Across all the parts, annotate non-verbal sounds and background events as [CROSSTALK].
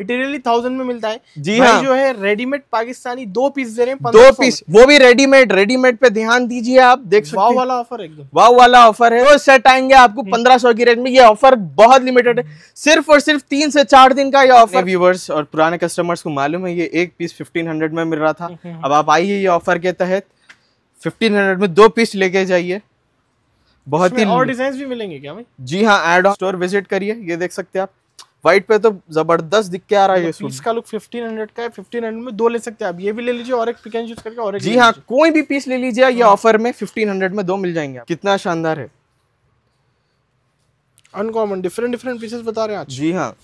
Materially thousand में मिलता है जी हाँ जो है रेडीमेड पाकिस्तानी दो पीस दे रहे हैं दो पीस वो भी रेडीमेड रेडीमेड पे ध्यान दीजिए आप देख सकते वाव वाला ऑफर एकदम वाव वाला ऑफर है वो तो सेट आएंगे आपको हम्म। पंद्रह सौ की रेंज में ये ऑफर बहुत लिमिटेड है हम्म। सिर्फ और सिर्फ तीन से चार दिन का ये ऑफर व्यूवर्स और पुराने कस्टमर्स को मालूम है ये एक पीस फिफ्टीन हंड्रेड में मिल रहा था हम्म, अब आप आइए ये ऑफर के तहत फिफ्टीन हंड्रेड में दो पीस लेके जाइए बहुत ही और डिजाइन भी मिलेंगे क्या भाई जी हाँ एड स्टोर विजिट करिए ये देख सकते हैं आप व्हाइट पे तो जबरदस्त दिख के आ रहा है तो पीस का लुक 1500 का है 1500 में दो ले सकते हैं आप ये भी ले लीजिए और एक पिकन एंड चूज करके और एक जी हाँ कोई भी पीस ले लीजिए ये ऑफर हाँ। में 1500 में दो मिल जाएंगे कितना शानदार है अनकॉमन डिफरेंट डिफरेंट पीसेस बता रहे हैं आज जी हाँ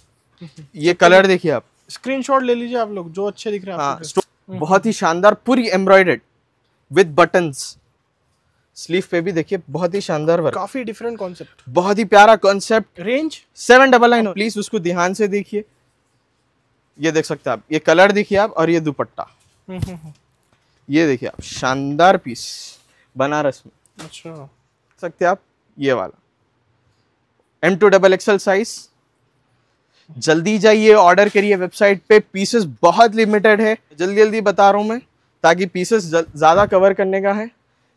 ये कलर देखिए आप स्क्रीन ले लीजिए आप लोग जो अच्छे दिख रहे हैं हाँ, हम्म, बहुत हम्म। ही शानदार पूरी एम्ब्रॉयडेड विथ बटन्स स्लीव पे भी देखिए बहुत ही शानदार वर्क काफी डिफरेंट कॉन्सेप्ट बहुत ही प्यारा concept range seven double nine please उसको ध्यान से देखिए ये देख सकते हैं आप ये कलर देखिए आप और ये दुपट्टा हम्म, हम्म, हम्म। ये देखिए आप शानदार पीस बनारस में अच्छा सकते आप ये वाला M to double XL size जल्दी जाइए ऑर्डर करिए वेबसाइट पे पीसेस बहुत लिमिटेड है जल्दी जल्दी बता रहा हूँ मैं ताकि पीसेस ज़्यादा कवर करने का है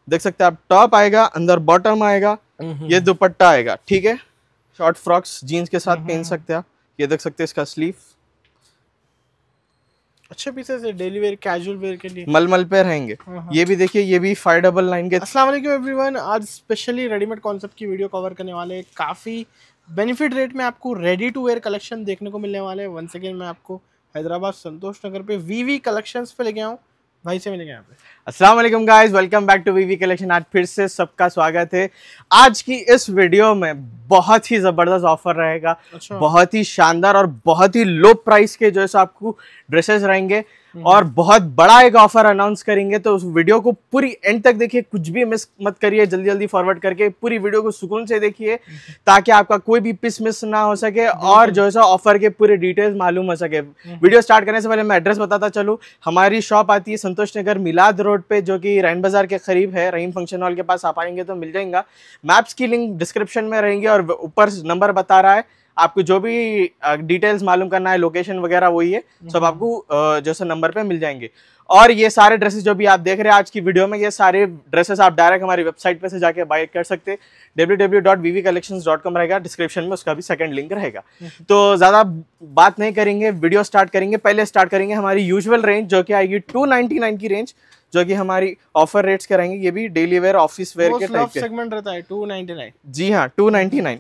देख सकते हैं आप टॉप आएगा अंदर बॉटम आएगा हम्म, हम्म, ये हम्म। दुपट्टा आएगा ठीक है शॉर्ट फ्रॉक्स जीन्स के साथ पहन सकते हैं आप ये देख सकते हैं इसका स्लीव अच्छे पीसेस है डेली वेयर कैजुअल वेयर के लिए मलमल पे रहेंगे हाँ, हाँ। ये भी देखिए ये भी फाइव डबल नाइन के अस्सलाम वालेकुम एवरीवन आज स्पेशली रेडीमेड कॉन्सेप्ट की वीडियो कवर करने वाले काफ़ी बेनिफिट रेट में आपको रेडी टू वेयर कलेक्शन देखने को मिलने वाले वन सेकेंड मैं आपको हैदराबाद संतोष नगर पे वी वी कलेक्शंस पे लेके आऊँ भाई से मिलेंगे यहाँ पे असलम guys welcome back to VV collection आज फिर से सबका स्वागत है आज की इस वीडियो में बहुत ही ज़बरदस्त ऑफर रहेगा अच्छा। बहुत ही शानदार और बहुत ही लो प्राइस के जो है सो आपको ड्रेसेस रहेंगे हम्म। और बहुत बड़ा एक ऑफर अनाउंस करेंगे तो उस वीडियो को पूरी एंड तक देखिए कुछ भी मिस मत करिए जल्दी जल्दी फॉरवर्ड करके पूरी वीडियो को सुकून से देखिए हम्म। ताकि आपका कोई भी पिस मिस ना हो सके और जो है सो ऑफर के पूरे डिटेल्स मालूम हो सके वीडियो हम्म। स्टार्ट करने से पहले मैं एड्रेस बताता चलूँ हमारी शॉप आती है संतोष नगर मिलाद रोड रोड पे जो कि रैन बाज़ार के करीब है रहीम फंक्शन हॉल के पास आप आएंगे तो मिल जाएगा मैप्स की लिंक डिस्क्रिप्शन में रहेंगे और ऊपर नंबर बता रहा है आपको जो भी डिटेल्स मालूम करना है लोकेशन वगैरह वही है सब हम्म। आपको जैसे नंबर पे मिल जाएंगे और ये सारे ड्रेसेस जो भी आप देख रहे हैं आज की वीडियो में ये सारे ड्रेसेस आप डायरेक्ट हमारी वेबसाइट पे से जाके बाय कर सकते हैं डब्ल्यू रहेगा डिस्क्रिप्शन में उसका भी सेकंड लिंक रहेगा हम्म। तो ज़्यादा बात नहीं करेंगे वीडियो स्टार्ट करेंगे पहले स्टार्ट करेंगे हमारी यूजल रेंज जो कि आएगी टू की रेंज जो कि हमारी ऑफर रेट्स कराएंगे ये भी डेली वेयर ऑफिस वेयर के टाइप के सेगमेंट रहता है 299 जी हाँ 299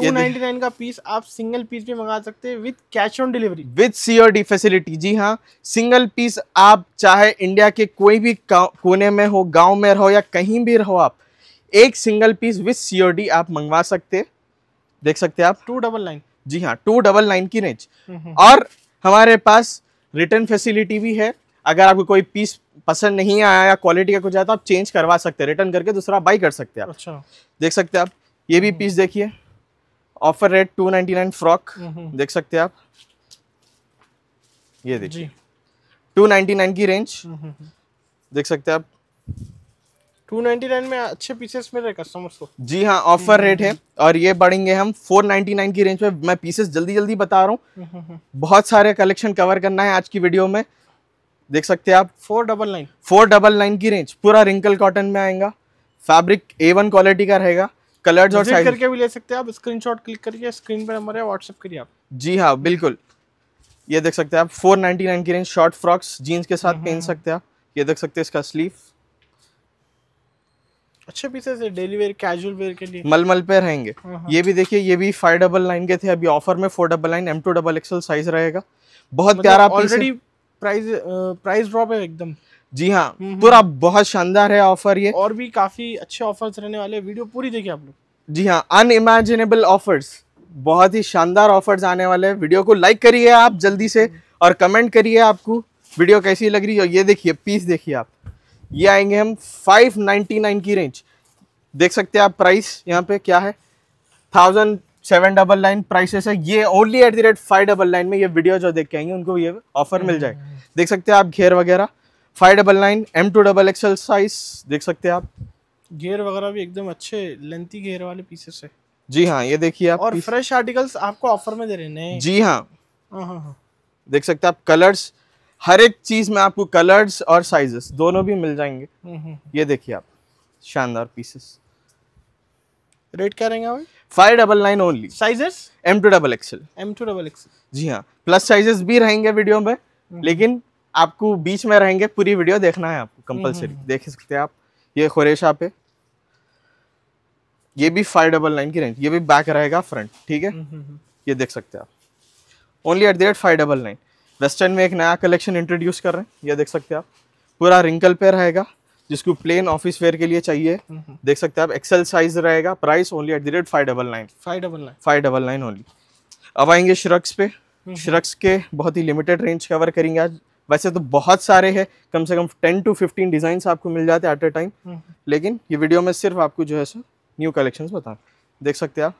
299 का पीस आप सिंगल पीस भी मंगा सकते हैं with cash on delivery with COD facility जी हाँ सिंगल पीस आप चाहे इंडिया के कोई भी कोने में हो गांव में रहो या कहीं भी रहो आप एक सिंगल पीस विद सीओडी आप मंगवा सकते देख सकते हैं आप टू जी हाँ टू की रेंज हम्म, हम्म। और हमारे पास रिटर्न फैसिलिटी भी है अगर आपको कोई पीस पसंद नहीं आया या क्वालिटी का कुछ आया तो आप चेंज करवा सकते हैं रिटर्न करके दूसरा बाई कर सकते हैं आप अच्छा देख सकते हैं आप ये भी पीस हम्म। देखिए offer rate two ninety nine frock देख सकते हैं आप ये देखिए नाइन की रेंज देख सकते हैं आप नाइन में अच्छे पीसेस मिल रहे कस्टमर्स को जी हाँ ऑफर रेट है और ये बढ़ेंगे हम फोर नाइन की रेंज में मैं पीसेस जल्दी जल्दी बता रहा हूँ बहुत सारे कलेक्शन कवर करना है आज की वीडियो में देख सकते हैं आप four double nine four double nine की रेंज पूरा रिंकल कॉटन में आएगा फैब्रिक ए वन क्वालिटी का रहेगा कलर्स और साइज करके भी ले सकते हैं आप स्क्रीनशॉट क्लिक करिए स्क्रीन पर हमारे व्हाट्सएप करिए आप जी हाँ बिल्कुल ये देख सकते हैं आप फोर नाइनटी नाइन की रेंज शॉर्ट फ्रॉक्स जीन्स के साथ हम्म, पहन हम्म। सकते हैं आप ये देख सकते हैं इसका स्लीव अच्छे पीसेस है डेली वेयर कैजुअल वेयर के लिए मलमल पे रहेंगे हाँ, हाँ। ये भी देखिए ये भी फाइव डबल नाइन के थे अभी ऑफर में four double nine M to double XL size रहेगा बहुत मतलब प्यारा ऑलरेडी प्राइस प्राइस ड्रॉप है एकदम जी हाँ हम्म, पूरा हम्म। बहुत शानदार है ऑफर ये और भी काफी अच्छे ऑफर्स रहने वाले वीडियो पूरी देखिए आप लोग जी हाँ अनइमेजिनेबल ऑफर्स बहुत ही शानदार ऑफर्स आने वाले हैं वीडियो को लाइक करिए आप जल्दी से हम्म। और कमेंट करिए आपको वीडियो कैसी लग रही है ये देखिए पीस देखिए आप ये आएंगे हम 599 की रेंज देख सकते हैं आप प्राइस यहाँ पे क्या है thousand seven double nine prices है ये only at the rate five double nine में ये वीडियो जो देख के आएंगे उनको ये ऑफर मिल जाए हम्म, हम्म। देख सकते हैं आप घेर वगैरह five double nine M to double XL size देख सकते हैं आप घेर वगैरह भी एकदम अच्छे लेंथी घेर वाले पीसेस है जी हाँ ये देखिए आप और फ्रेश आर्टिकल्स आपको ऑफर में दे रहे हैं जी हाँ।, हाँ, हाँ, हाँ देख सकते हैं आप कलर्स हर एक चीज में आपको कलर्स और साइजेस दोनों भी मिल जाएंगे हम्म, ये देखिए आप शानदार पीसेस रेट क्या रहेंगे भाई five double nine only sizes M to double XL M to double XL जी हाँ प्लस साइजेस भी रहेंगे वीडियो में हम्म। लेकिन आपको बीच में रहेंगे पूरी वीडियो देखना है आपको कंपलसरी हम्म, हम्म, देख सकते हैं आप ये खोरेशा पे ये भी फाइव डबल नाइन की रेंज ये भी बैक रहेगा फ्रंट ठीक है ये देख सकते हैं आप only at the rate five double nine western में एक नया कलेक्शन इंट्रोड्यूस कर रहे हैं ये देख सकते हैं आप पूरा रिंकल पे रहेगा जिसको प्लेन ऑफिस वेयर के लिए चाहिए हम्म। देख सकते हैं आप एक्सेल साइज रहेगा price only at the rate five double nine five double nine five double nine only अब आएंगे श्रक्स पे श्रक्स हम्म। के बहुत ही लिमिटेड रेंज कवर करेंगे आज वैसे तो बहुत सारे हैं कम से कम टेन टू फिफ्टीन डिजाइन आपको मिल जाते हैं एट ए टाइम लेकिन ये वीडियो में सिर्फ आपको जो है सो न्यू कलेक्शन बता देख सकते आप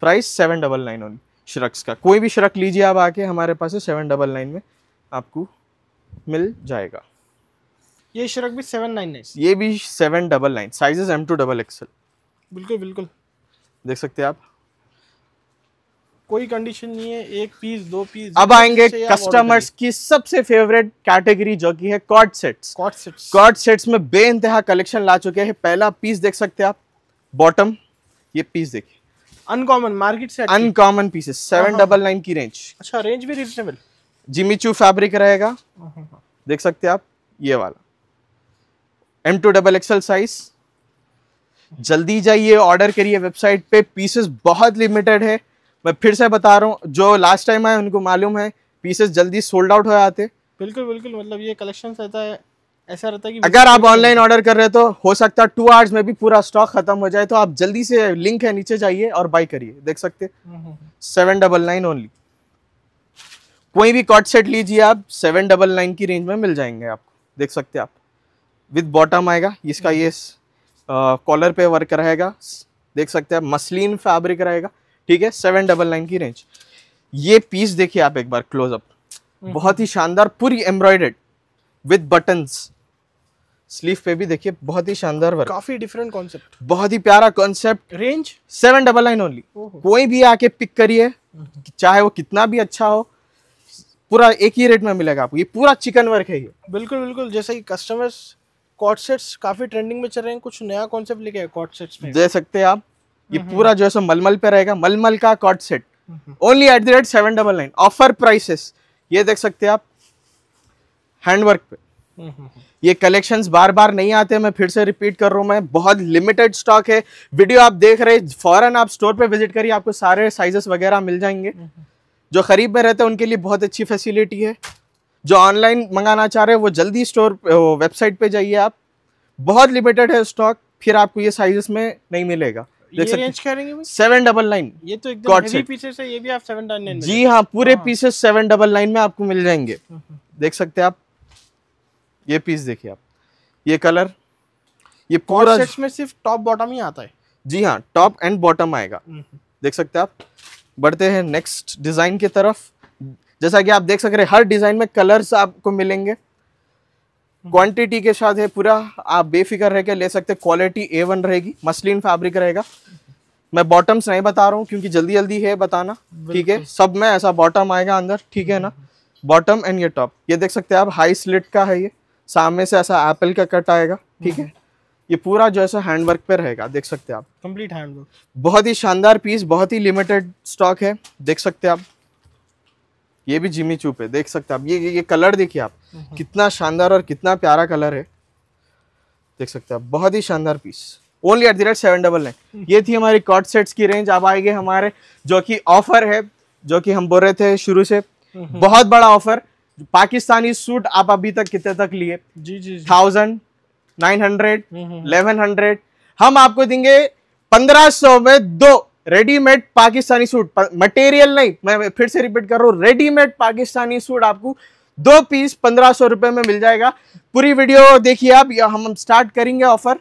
price seven double nine only shrugs का कोई भी श्रक लीजिए आप आके हमारे पास सेवन डबल नाइन में आपको मिल जाएगा ये शर्क भी सेवन नाइन नाइन ये भी seven double nine sizes M to double XL बिल्कुल बिल्कुल देख सकते हैं आप कोई कंडीशन नहीं है एक पीस दो पीस अब आएंगे कस्टमर्स की सबसे फेवरेट कैटेगरी जो की है cord sets cord sets cord sets में बे इंतहा कलेक्शन ला चुके हैं पहला पीस देख सकते हैं आप बॉटम ये पीस देखिए अनकॉमन मार्केट से uncommon pieces seven double nine की रेंज अच्छा रेंज भी रिजनेबल जिमी चू फैब्रिक रहेगा हाँ, हाँ, हाँ। देख सकते हैं आप ये वाला M to double XL size जल्दी जाइए ऑर्डर करिए वेबसाइट पे पीसेस बहुत लिमिटेड है मैं फिर से बता रहा हूँ जो लास्ट टाइम आए उनको मालूम है पीसेस जल्दी सोल्ड आउट हो जाते बिल्कुल बिल्कुल मतलब ये कलेक्शन रहता है ऐसा रहता है कि अगर आप ऑनलाइन ऑर्डर कर रहे हो तो हो सकता है टू आवर्स में भी पूरा स्टॉक खत्म हो जाए तो आप जल्दी से लिंक है नीचे जाइए और बाय करिए देख सकते सेवन डबल नाइन ओनली कोई भी कॉट सेट लीजिए आप सेवन डबल नाइन की रेंज में मिल जाएंगे आपको देख सकते आप विद बॉटम आएगा इसका हम्म। ये कॉलर पे वर्क रहेगा देख सकते हैं मसलिन फैब्रिक रहेगा ठीक है सेवन डबल नाइन की रेंज ये पीस देखिए आप एक बार क्लोजअप हम्म। बहुत ही शानदार पूरी एम्ब्रॉयडेड विद बटन्स स्लीव पे भी देखिए बहुत ही शानदार वर्क काफी डिफरेंट कॉन्सेप्ट बहुत ही प्यारा concept range seven double nine only कोई भी आके पिक करिए हम्म। चाहे वो कितना भी अच्छा हो पूरा एक ही रेट में मिलेगा आपको ये पूरा चिकन वर्क है ये बिल्कुल बिल्कुल जैसे कि कस्टमर्स कॉटसेट्स काफी ट्रेंडिंग में चल रहे हैं कुछ नया कॉन्सेप्ट लेके कॉटसेट्स में दे सकते हैं आप ये हम्म, पूरा हम्म। जो है सो मलमल पे रहेगा मलमल का cord set only at the rate seven double nine offer prices ये देख सकते हैं आप हैंडवर्क पे हम्म, ये कलेक्शंस बार बार नहीं आते मैं फिर से रिपीट कर रहा हूं मैं बहुत लिमिटेड स्टॉक है वीडियो आप देख रहे फॉरन आप स्टोर पे विजिट करिए आपको सारे साइजेस वगैरह मिल जाएंगे जो खरीब में रहते हैं उनके लिए बहुत अच्छी फैसिलिटी है जो ऑनलाइन मंगाना चाह रहे हैं वो जल्दी स्टोर वेबसाइट पे जाइए आप बहुत लिमिटेड है स्टॉक फिर आपको ये साइजेस में नहीं मिलेगा देख सकते सेवन डबल नाइन ये तो एकदम पीसेस है ये भी आप सेवन डबल जी हाँ पूरे पीसेस सेवन डबल नाइन में आपको मिल जाएंगे हम्म, हम्म। देख सकते हैं आप ये पीस देखिए आप ये कलर ये पूरा में सिर्फ टॉप बॉटम ही आता है जी हाँ टॉप एंड बॉटम आएगा हम्म, देख सकते हैं आप बढ़ते हैं नेक्स्ट डिजाइन की तरफ जैसा कि आप देख सक रहे हर डिज़ाइन में कलर्स आपको मिलेंगे क्वांटिटी के साथ है पूरा आप बेफिक्र रह के ले सकते क्वालिटी ए वन रहेगी मसलिन फैब्रिक रहेगा मैं बॉटम्स नहीं बता रहा हूँ क्योंकि जल्दी जल्दी है बताना ठीक है सब में ऐसा बॉटम आएगा अंदर ठीक है ना बॉटम एंड ये टॉप ये देख सकते हैं आप हाई स्लिट का है ये सामने से ऐसा एप्पल का कट आएगा ठीक है हम्म, हम्म। ये पूरा जो है हैंडवर्क पे रहेगा देख सकते हैं आप कंप्लीट हैंडवर्क बहुत ही शानदार पीस बहुत ही लिमिटेड स्टॉक है देख सकते हैं आप ये भी जिमी चूप है देख सकते आप ये ये ये कलर देखिए आप कितना शानदार और कितना प्यारा कलर है देख सकते आप बहुत ही शानदार piece only at the rate seven double nine ये थी हमारी कॉट सेट्स की रेंज अब आएंगे हमारे जो कि ऑफर है जो कि हम बोल रहे थे शुरू से बहुत बड़ा ऑफर पाकिस्तानी सूट आप अभी तक कितने तक लिए जी जी thousand nine hundred eleven hundred हम आपको देंगे पंद्रह सौ में दो रेडीमेड पाकिस्तानी सूट मटेरियल नहीं मैं फिर से रिपीट कर रहा हूँ रेडीमेड पाकिस्तानी सूट आपको दो पीस पंद्रह सौ रुपये में मिल जाएगा पूरी वीडियो देखिए आप या हम स्टार्ट करेंगे ऑफर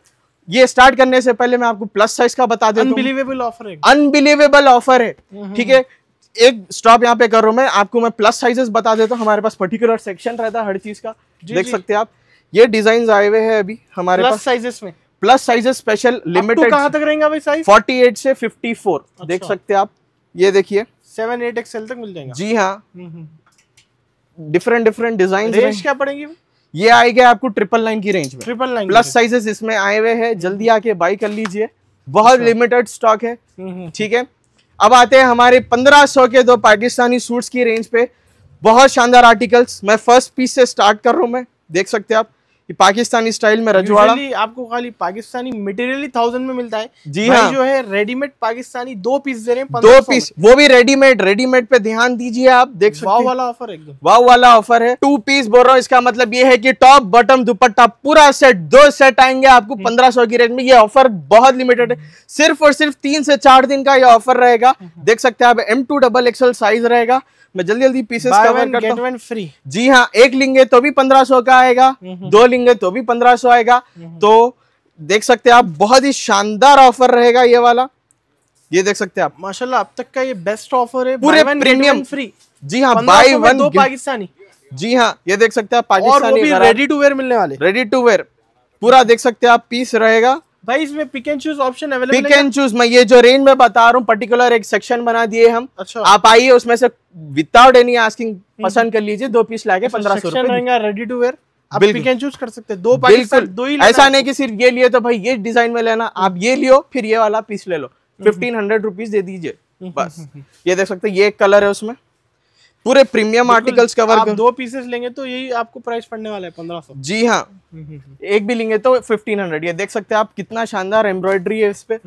ये स्टार्ट करने से पहले मैं आपको प्लस साइज का बता देता अनबिलीवेबल ऑफर है अनबिलीवेबल ऑफर है हम्म, हम्म, ठीक है हम्म। एक स्टॉप यहाँ पे कर रहा हूँ मैं आपको मैं प्लस साइजेस बता देता हूँ हमारे पास पर्टिकुलर सेक्शन रहता है हर चीज का देख सकते हैं आप ये डिजाइन आए हुए हैं अभी हमारे पास साइजेस में प्लस साइज स्पेशल लिमिटेड कहां तक रहेंगे भाई साइज 48 से 54 अच्छा। देख सकते हैं आप ये देखिए 7 8 XL तक मिल जाएगा जी हां डिफरेंट डिफरेंट डिजाइन रेंज क्या पड़ेगी ये आएगा आपको ट्रिपल लाइन की रेंज में ट्रिपल लाइन प्लस साइजेस इसमें आए हुए हैं जल्दी आके बाय कर लीजिए बहुत लिमिटेड अच्छा। स्टॉक है हम्म, हम्म। ठीक है अब आते हैं हमारे 1500 के दो पाकिस्तानी सूट्स की रेंज पे बहुत शानदार आर्टिकल्स मैं फर्स्ट पीस से स्टार्ट कर रहा हूं मैं देख सकते हैं आप कि पाकिस्तानी स्टाइल में रजवाड़ा आपको खाली पाकिस्तानी मटेरियल ही थाउजेंड में मिलता है जी हाँ जो है रेडीमेड पाकिस्तानी दो पीस दे रहे हैं दो पीस वो भी रेडीमेड रेडीमेड पे ध्यान दीजिए आप देख सकते वाव वाला ऑफर एकदम वाव वाला ऑफर है टू पीस बोल रहा हूँ इसका मतलब ये है की टॉप बॉटम दुपट्टा पूरा सेट दो सेट आएंगे आपको हम्म। पंद्रह की रेंज में ये ऑफर बहुत लिमिटेड है हम्म। सिर्फ और सिर्फ तीन से चार दिन का ये ऑफर रहेगा हम्म। देख सकते हैं आप M to double XL size रहेगा मैं जल्दी जल्दी पीसेस कवर करता हूँ फ्री जी हाँ एक लिंगे तो भी पंद्रह सौ का आएगा दो लिंगे तो भी पंद्रह सौ आएगा तो देख सकते हैं आप बहुत ही शानदार ऑफर रहेगा ये वाला ये देख सकते हैं आप माशाल्लाह अब तक का ये बेस्ट ऑफर है पूरे प्रीमियम फ्री जी हाँ बाई वन दो पाकिस्तानी जी हाँ ये देख सकते हैं पाकिस्तानी रेडी टू वेयर मिलने वाले रेडी टू वेयर पूरा देख सकते हैं आप पीस रहेगा भाई इसमें pick and choose option available pick and choose मैं ये जो रेंज में बता रहा हूँ पर्टिकुलर एक सेक्शन बना दिए हम अच्छा आप आइए उसमें से विदाउट एनी आस्किंग पसंद कर लीजिए दो पीस लाके अच्छा, पंद्रह सौ रेडी टू वेयर आप पिक एंड चूज कर सकते हैं दो पीस दो ही ऐसा नहीं की सिर्फ ये लिए तो भाई ये डिजाइन में लेना आप ये लियो फिर ये वाला पीस ले लो फिफ्टीन हम्म। हंड्रेड दे दीजिए हम्म, हम्म, बस ये देख सकते ये कलर है उसमें पूरे प्रीमियम आर्टिकल्स कवर आप दो पीसेस लेंगे तो यही आपको प्राइस पड़ने वाला है पंद्रह सौ जी हाँ हम्म, हम्म, हम्म। एक भी लेंगे तो फिफ्टीन हंड्रेड ये देख सकते हैं आप कितना शानदार एम्ब्रॉयडरी है इस पे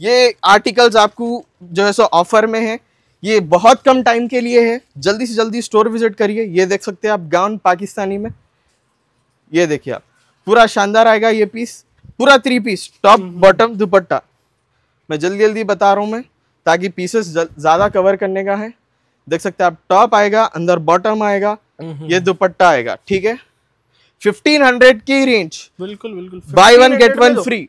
ये आर्टिकल्स आपको जो है सो ऑफर में है ये बहुत कम टाइम के लिए है जल्दी से जल्दी स्टोर विजिट करिए ये देख सकते हैं आप गाउन पाकिस्तानी में ये देखिए आप पूरा शानदार आएगा ये पीस पूरा three piece top bottom dupatta मैं जल्दी जल्दी बता रहा हूँ मैं ताकि पीसेस ज़्यादा कवर करने का है देख सकते हैं आप टॉप आएगा अंदर बॉटम आएगा ये दुपट्टा आएगा ठीक है 1500 की रेंज बिल्कुल बिल्कुल buy one get one free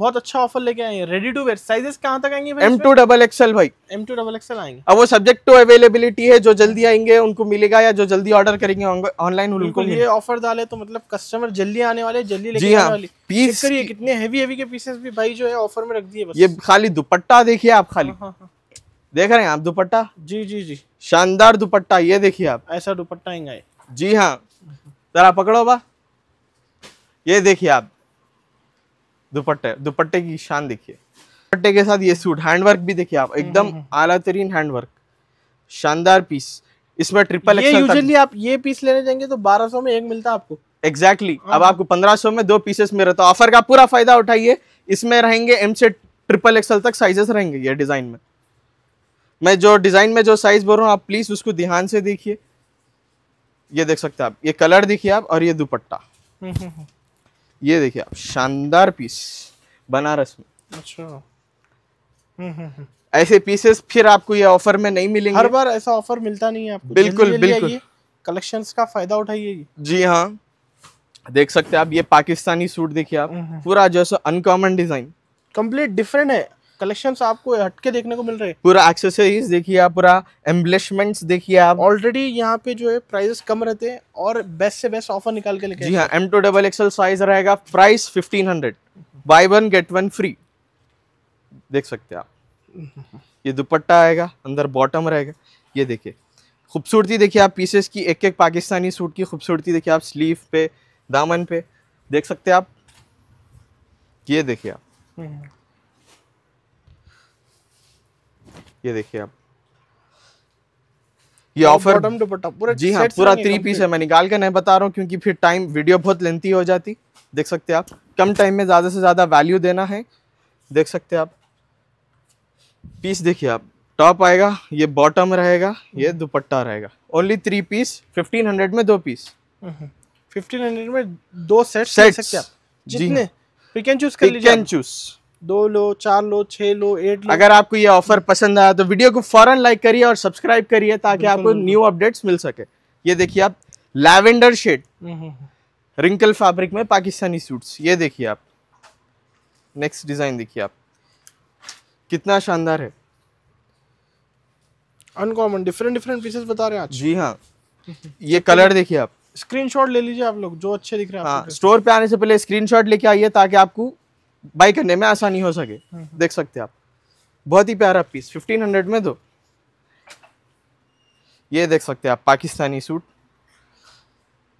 बहुत अच्छा ऑफर लेके आए रेडी टू वेयर साइजेस कहाँ तक आएंगे एम टू डबल एक्सएल भाई एम टू डबल एक्सएल आएंगे अब वो सब्जेक्ट टू अवेलेबिलिटी है जो जल्दी आएंगे उनको मिलेगा या जो जल्दी ऑर्डर करेंगे ऑनलाइन उनको ये ऑफर डाले तो मतलब कस्टमर जल्दी आने वाले जल्दी लेके हाँ, वाले पीस करिए कितने हेवी हेवी के पीसेस भी भाई जो है ऑफर में रख दिए ये खाली दुपट्टा देखिए आप खाली हाँ, हाँ, हाँ। देख रहे हैं आप दुपट्टा जी जी जी शानदार दुपट्टा ये देखिए आप ऐसा दुपट्टा आएगा जी हाँ जरा पकड़ो बा ये देखिए आप दुपट्टे दुपट्टे की शान देखिए दुपट्टे के साथ ये सूट हैंडवर्क भी देखिए आप एकदम आला तरीन हैंडवर्क शानदार पीस इसमें ट्रिपल ये यूजुअली आप ये पीस लेने जाएंगे तो 1200 में एक मिलता है आपको एग्जैक्टली exactly. हाँ। अब आपको 1500 में दो पीसेस में रहता है ऑफर का पूरा फायदा उठाइए इसमें रहेंगे एम से ट्रिपल एक्सएल तक साइजेस रहेंगे ये डिजाइन में मैं जो डिज़ाइन में जो साइज़ बोल रहा हूँ आप प्लीज़ उसको ध्यान से देखिए ये देख सकते हैं आप ये कलर देखिए आप और ये दुपट्टा हम्म, हम्म, हम्म। ये देखिए आप शानदार पीस बनारस में अच्छा ऐसे पीसेस फिर आपको ये ऑफर में नहीं मिलेंगे हर बार ऐसा ऑफर मिलता नहीं है आपको बिल्कुल बिल्कुल कलेक्शंस का फायदा उठाइए जी हाँ देख सकते हैं आप ये पाकिस्तानी सूट देखिए आप पूरा जो सो अनकॉमन डिजाइन कम्प्लीट डिफरेंट है कलेक्शन आपको हटके देखने को मिल रहे हैं पूरा एक्सेसरीज देखिए आप पूरा एम्बलिशमेंट देखिए आप ऑलरेडी यहाँ पे जो है प्राइस कम रहते हैं और बेस्ट से बेस्ट ऑफर निकाल के लिखे जी हाँ M to double XL size रहेगा price fifteen hundred buy one get one free देख सकते हैं आप ये दुपट्टा आएगा अंदर बॉटम रहेगा ये देखिए खूबसूरती देखिए आप पीसेस की एक एक पाकिस्तानी सूट की खूबसूरती देखिए आप स्लीव पे दामन पे देख सकते हैं आप ये देखिए आप हम्म। ये देखिए आप ये ऑफर पूरा जी हाँ पूरा थ्री पीस है मैं निकाल के नहीं बता रहा हूँ क्योंकि फिर टाइम वीडियो बहुत लेंथी हो जाती देख सकते आप कम टाइम में ज़्यादा से ज़्यादा वैल्यू देना है देख सकते आप पीस देखिए आप टॉप आएगा ये बॉटम रहेगा ये हम्म। दुपट्टा रहेगा only three piece fifteen hundred में दो पीस फिफ्टीन हंड्रेड में दो सेट सेट सकते आप जितने वी कैन चूज कर लीजिए चूज दो लो चार लो छह लो एट लो अगर आपको ये ऑफर हम्म। पसंद आया तो वीडियो को फौरन लाइक करिए और सब्सक्राइब करिए ताकि आपको न्यू अपडेट्स मिल सके ये देखिए आप लैवेंडर शेड रिंकल फैब्रिक में पाकिस्तानी सूट्स ये देखिए आप नेक्स्ट डिज़ाइन देखिए आप कितना शानदार है अनकॉमन डिफरेंट डिफरेंट पीसेस बता रहे हैं आज जी हाँ हम्म, हम्म। ये कलर देखिए आप स्क्रीनशॉट ले लीजिए आप लोग जो अच्छे दिख रहे हैं हाँ, स्टोर पे आने से पहले स्क्रीनशॉट लेके आइए ताकि आपको बाई करने में आसानी हो सके हम्म, हम्म। देख सकते आप बहुत ही प्यारा पीस 1500 में दो ये देख सकते हैं आप पाकिस्तानी सूट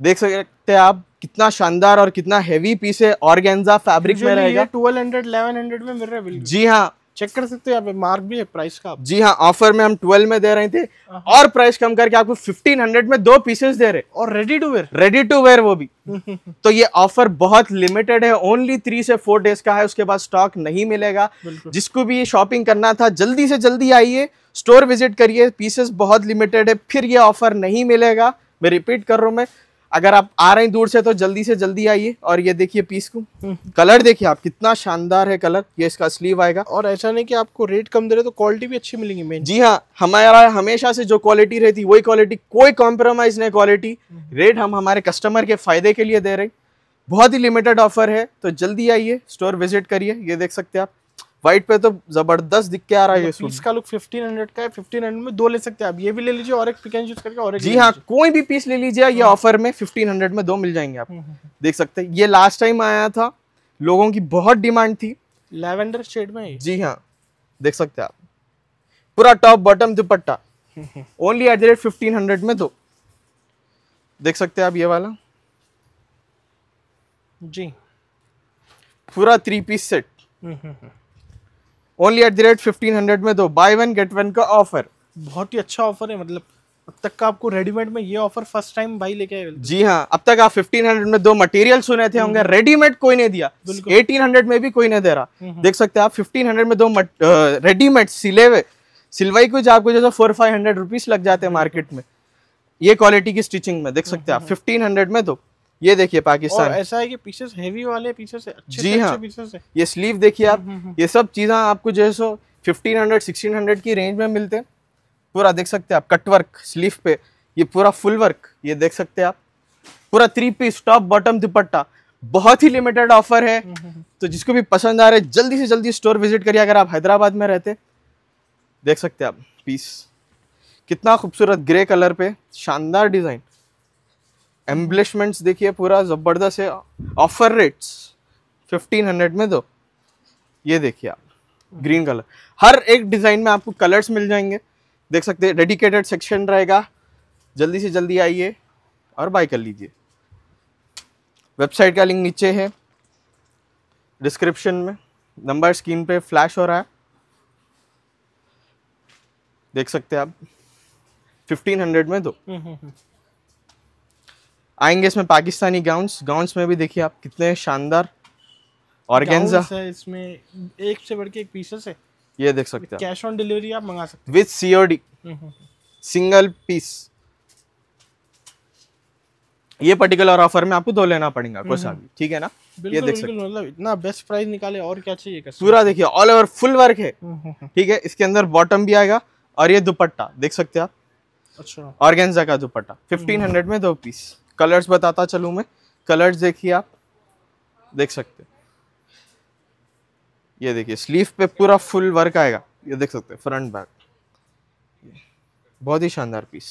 देख सकते हैं आप कितना शानदार और कितना हेवी पीस है ऑर्गेन्जा फैब्रिक में रहेगा 1200 1100 में मिल रहा है जी हाँ चेक कर सकते हो यहाँ पे मार्क भी है प्राइस का जी हाँ ऑफर में हम ट्वेल्व में दे रहे थे uh-huh. और प्राइस कम करके आपको फिफ्टीन हंड्रेड में दो पीसेस दे रहे और ready to wear ready to wear वो भी [LAUGHS] तो ये ऑफर बहुत लिमिटेड है ओनली थ्री से फोर डेज का है उसके बाद स्टॉक नहीं मिलेगा जिसको भी ये शॉपिंग करना था जल्दी से जल्दी आइए स्टोर विजिट करिए पीसेस बहुत लिमिटेड है फिर ये ऑफर नहीं मिलेगा मैं रिपीट कर रहा हूँ मैं अगर आप आ रहे हैं दूर से तो जल्दी से जल्दी आइए और ये देखिए पीस को कलर देखिए आप कितना शानदार है कलर ये इसका स्लीव आएगा और ऐसा नहीं कि आपको रेट कम दे रहे तो क्वालिटी भी अच्छी मिलेगी मेन जी हाँ हमारा हमेशा से जो क्वालिटी रहती वही क्वालिटी कोई कॉम्प्रोमाइज नहीं क्वालिटी रेट हम हमारे कस्टमर के फायदे के लिए दे रहे बहुत ही लिमिटेड ऑफर है तो जल्दी आइए स्टोर विजिट करिए ये देख सकते हैं आप व्हाइट पे तो जबरदस्त दिख के आ रहा है ये सूट इसका लुक 1500 का है 1500 में दो ले सकते हैं आप ये भी ले लीजिए और एक पिक यूज करके और एक जी हाँ कोई भी पीस ले लीजिए ये ऑफर हाँ। में 1500 में दो मिल जाएंगे आप हम्म, हम्म, हम्म। देख सकते हैं ये लास्ट टाइम आया था लोगों की बहुत डिमांड थी लेवेंडर शेड में जी हाँ देख सकते आप पूरा top bottom dupatta only at the rate fifteen hundred में दो देख सकते आप ये वाला जी पूरा three piece set only at the rate fifteen hundred में दो बाई वन गेट वन का ऑफर बहुत ही अच्छा ऑफर है मतलब अब तक का आपको रेडीमेड में ये ऑफर फर्स्ट टाइम भाई लेके आए जी हाँ अब तक आप 1500 में दो मटेरियल सुने थे होंगे रेडीमेड हम्म। कोई नहीं दिया 1800 में भी कोई नहीं दे रहा नहीं। हम्म। देख सकते आप 1500 में दो रेडीमेड सिले हुए सिलवाई कुछ आपको जैसे फोर फाइव हंड्रेड रुपीज लग जाते हैं मार्केट में ये क्वालिटी की स्टिचिंग में देख सकते हैं आप फिफ्टीन हम्म, में दो ये देखिए पाकिस्तान ऐसा है कि पीसेस हेवी वाले पीसेस है अच्छे जी हाँ ये स्लीव देखिए आप हम्म, हम्म, हम्म। ये सब चीज़ा आपको जो है सो फिफ्टीन हंड्रेड सिक्सटीन हंड्रेड की रेंज में मिलते हैं पूरा देख सकते हैं आप कट वर्क स्लीव पे ये पूरा फुल वर्क ये देख सकते हैं आप पूरा three piece top bottom dupatta बहुत ही लिमिटेड ऑफर है तो जिसको भी पसंद आ रहा है जल्दी से जल्दी स्टोर विजिट करिए अगर आप हैदराबाद में रहते देख सकते हैं आप पीस कितना खूबसूरत ग्रे कलर पे शानदार डिज़ाइन एम्बलिशमेंट्स देखिए पूरा ज़बरदस्त है ऑफर रेट्स 1500 में दो ये देखिए आप ग्रीन कलर हर एक डिज़ाइन में आपको कलर्स मिल जाएंगे देख सकते हैं डेडिकेटेड सेक्शन रहेगा जल्दी से जल्दी आइए और बाय कर लीजिए वेबसाइट का लिंक नीचे है डिस्क्रिप्शन में नंबर स्क्रीन पे फ्लैश हो रहा है देख सकते हैं आप 1500 में दो हम्म, हम्म, हम्म। आएंगे इसमें पाकिस्तानी गाउन गाउंड में भी देखिए आप कितने शानदार और इसमें एक से बढ़ के एक पीसेस है ये देख सकते हैं कैश ऑन डिलीवरी आप मंगा सकते विथ सीओडी सिंगल पीस ये पर्टिकुलर ऑफर में आपको दो लेना पड़ेगा कुछ भी हम्म, हम्म। ठीक है ना ये देख सकते मतलब इतना बेस्ट प्राइस निकाले और क्या चाहिए पूरा देखिए ऑल ओवर फुल वर्क है हम्म, ठीक है इसके अंदर बॉटम भी आएगा और ये दुपट्टा देख सकते हैं आप अच्छा ऑर्गेन्जा का दुपट्टा 1500 में दो पीस कलर्स बताता चलूँ मैं कलर्स देखिए आप देख सकते ये देखिए स्लीव पे पूरा फुल वर्क आएगा ये देख सकते हैं फ्रंट बैक बहुत ही शानदार पीस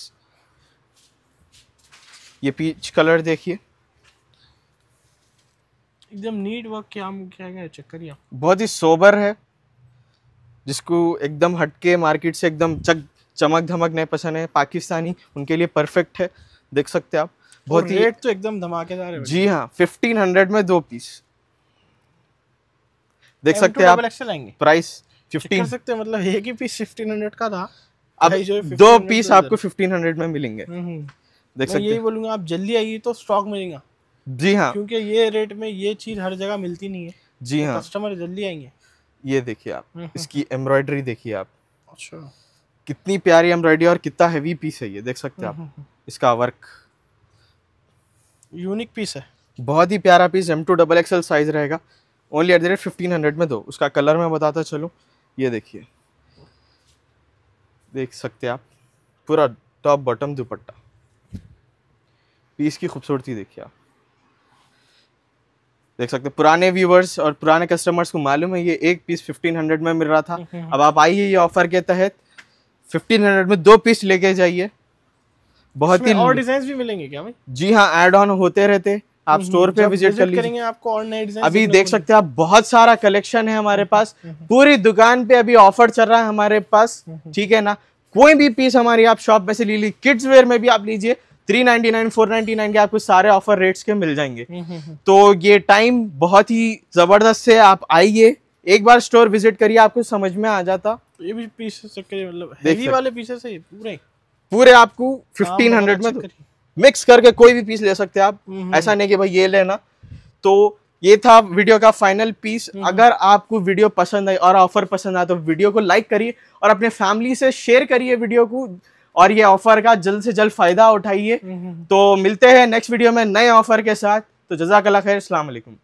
ये पीच कलर देखिए एकदम नीट वर्क क्या क्या गया चक्कर बहुत ही सोबर है जिसको एकदम हटके मार्केट से एकदम चक चमक धमक नहीं पसंद है पाकिस्तानी उनके लिए परफेक्ट है देख सकते आप बहुत ही रेट तो एकदम धमाकेदार है जी हाँ फिफ्टीन हंड्रेड में दो पीस देख सकते हैं आप प्राइस फिफ्टीन सकते हैं मतलब एक ही पीस फिफ्टीन हंड्रेड का था अब दो पीस तो आपको फिफ्टीन हंड्रेड में मिलेंगे हम्म, हम्म। देख सकते यही बोलूंगा आप जल्दी आइए तो स्टॉक मिलेगा जी हाँ क्योंकि ये रेट में ये चीज हर जगह मिलती नहीं है जी हाँ कस्टमर जल्दी आएंगे ये देखिए आप हम्म, इसकी एम्ब्रॉयडरी देखिए आप अच्छा कितनी प्यारी एम्ब्रॉयडरी और कितना हैवी पीस है ये देख सकते हैं आप इसका वर्क यूनिक पीस है बहुत ही प्यारा piece M to double XL size रहेगा only at the rate fifteen hundred में दो उसका कलर मैं बताता चलूँ ये देखिए देख सकते हैं आप पूरा टॉप बॉटम दुपट्टा पीस की खूबसूरती देखिए आप देख सकते हैं पुराने व्यूवर्स और पुराने कस्टमर्स को मालूम है ये एक पीस 1500 में मिल रहा था हम्म, हम्म। अब आप आइए ये ऑफर के तहत 1500 में दो पीस लेके जाइए बहुत ही और डिजाइन भी मिलेंगे क्या भाई जी हाँ एड ऑन होते रहते आप स्टोर हम्म, पे विजिट कर लीजिए आपको और नए डिजाइन अभी देख सकते हैं आप बहुत सारा कलेक्शन है हमारे हम्म, पास हम्म, पूरी दुकान पे अभी ऑफर चल रहा है हमारे पास ठीक है ना कोई भी पीस हमारी आप शॉप में से ले ली किड्स वेयर में भी आप लीजिए 399, 499 के आपको सारे ऑफर रेट्स के मिल जाएंगे तो ये टाइम बहुत ही जबरदस्त है आप आइए एक बार स्टोर विजिट करिए आपको समझ में आ जाता ये भी पीस मतलब वाले पीसेस है पूरे पूरे आपको फिफ्टीन हाँ, हंड्रेड में मिक्स करके कोई भी पीस ले सकते हैं आप ऐसा नहीं कि भाई ये लेना तो ये था वीडियो का फाइनल पीस अगर आपको वीडियो पसंद आई और ऑफर पसंद आया तो वीडियो को लाइक करिए और अपने फैमिली से शेयर करिए वीडियो को और ये ऑफर का जल्द से जल्द फायदा उठाइए तो मिलते हैं नेक्स्ट वीडियो में नए ऑफर के साथ तो जजाकला खैर अलैक्म